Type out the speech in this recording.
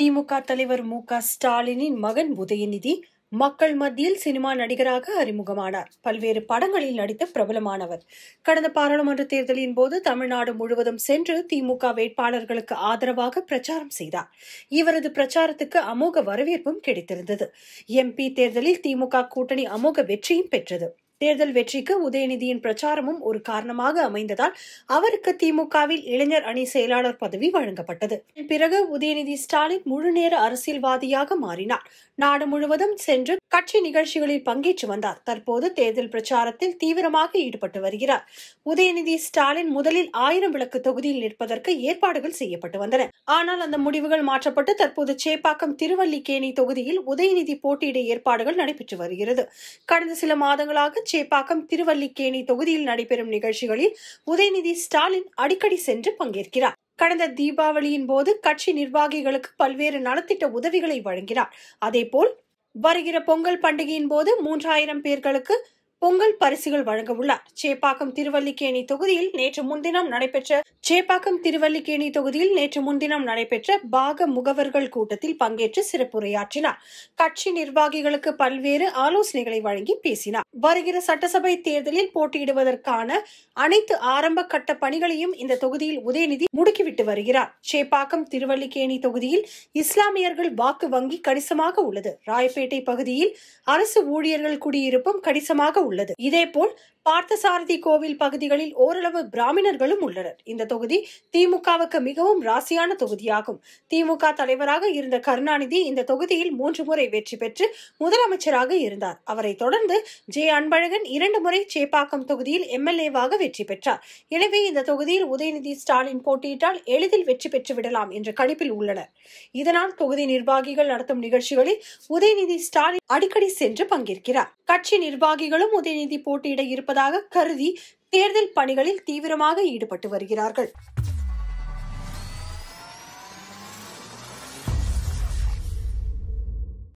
திமுக தலைவர் மு க ஸ்டாலினின் மகன் உதயநிதி மக்கள் மத்தியில் சினிமா நடிகராக அறிமுகமானார் பல்வேறு படங்களில் நடித்த பிரபலமானவர் கடந்த பாராளுமன்ற தேர்தலின் போது தமிழ்நாடு முழுவதும் சென்று திமுக வேட்பாளர்களுக்கு ஆதரவாக பிரச்சாரம் செய்தார் இவரது பிரச்சாரத்துக்கு அமோக வரவேற்பும் கிடைத்திருந்தது எம்பி தேர்தலில் திமுக கூட்டணி அமோக வெற்றியும் பெற்றது தேர்தல் வெற்றிக்கு உதயநிதியின் பிரச்சாரமும் ஒரு காரணமாக அமைந்ததால் அவருக்கு திமுகவில் இளைஞர் அணி செயலாளர் பதவி வழங்கப்பட்டது பிறகு உதயநிதி ஸ்டாலின் முழுநேர அரசியல்வாதியாக மாறினார் நாடு முழுவதும் சென்று கட்சி நிகழ்ச்சிகளில் பங்கேற்று வந்தார் தற்போது தேர்தல் பிரச்சாரத்தில் தீவிரமாக ஈடுபட்டு வருகிறார் உதயநிதி ஸ்டாலின் முதலில் ஆயிரம் விளக்கு தொகுதியில் நிற்பதற்கு ஏற்பாடுகள் செய்யப்பட்டு வந்தன ஆனால் அந்த முடிவுகள் மாற்றப்பட்டு தற்போது சேப்பாக்கம் திருவல்லிக்கேணி தொகுதியில் உதயநிதி போட்டியிட ஏற்பாடுகள் நடைபெற்று வருகிறது கடந்த சில மாதங்களாக சேப்பாக்கம் திருவல்லிக்கேணி தொகுதியில் நடைபெறும் நிகழ்ச்சிகளில் உதயநிதி ஸ்டாலின் அடிக்கடி சென்று பங்கேற்கிறார் கடந்த தீபாவளியின் போது கட்சி நிர்வாகிகளுக்கு பல்வேறு நலத்திட்ட உதவிகளை வழங்கினார் அதேபோல் வருகிற பொங்கல் பண்டிகையின் போது மூன்றாயிரம் பேர்களுக்கு பொங்கல் பரிசுகள் வழங்க உள்ளார் சேப்பாக்கம் திருவல்லிக்கேணி தொகுதியில் நேற்று முன்தினம் நடைபெற்ற சேப்பாக்கம் திருவல்லிக்கேணி தொகுதியில் நேற்று முன்தினம் நடைபெற்ற பாக முகவர்கள் கூட்டத்தில் பங்கேற்று சிறப்புரையாற்றினார் கட்சி நிர்வாகிகளுக்கு பல்வேறு ஆலோசனைகளை வழங்கி பேசினார் வருகிற சட்டசபை தேர்தலில் போட்டியிடுவதற்கான அனைத்து ஆரம்ப கட்ட பணிகளையும் இந்த தொகுதியில் உதயநிதி முடுக்கிவிட்டு வருகிறார் சேப்பாக்கம் திருவல்லிக்கேணி தொகுதியில் இஸ்லாமியர்கள் வாக்கு வங்கி கணிசமாக உள்ளது ராயப்பேட்டை பகுதியில் அரசு ஊழியர்கள் குடியிருப்பும் கணிசமாக உள்ளது இதேபோல் பார்த்தசாரதி கோவில் பகுதிகளில் ஓரளவு பிராமணர்களும் உள்ளனர் இந்த தொகுதி திமுகவுக்கு மிகவும் ராசியான தொகுதியாகும் திமுக தலைவராக இருந்த கருணாநிதி இந்த தொகுதியில் மூன்று முறை வெற்றி பெற்று முதலமைச்சராக இருந்தார் அவரை தொடர்ந்து ஜே அன்பழகன் இரண்டு முறை சேப்பாக்கம் தொகுதியில் எம்எல்ஏவாக வெற்றி பெற்றார் எனவே இந்த தொகுதியில் உதயநிதி ஸ்டாலின் போட்டியிட்டால் எளிதில் வெற்றி பெற்று விடலாம் என்ற கணிப்பில் உள்ளனர் இதனால் தொகுதி நிர்வாகிகள் நடத்தும் நிகழ்ச்சிகளில் உதயநிதி ஸ்டாலின் அடிக்கடி சென்று பங்கேற்கிறார் கட்சி நிர்வாகிகளும் உதயநிதி போட்டியிட இருப்பதாக இருப்பதாக கருதி தேர்தல் பணிகளில் தீவிரமாக ஈடுபட்டு வருகிறார்கள்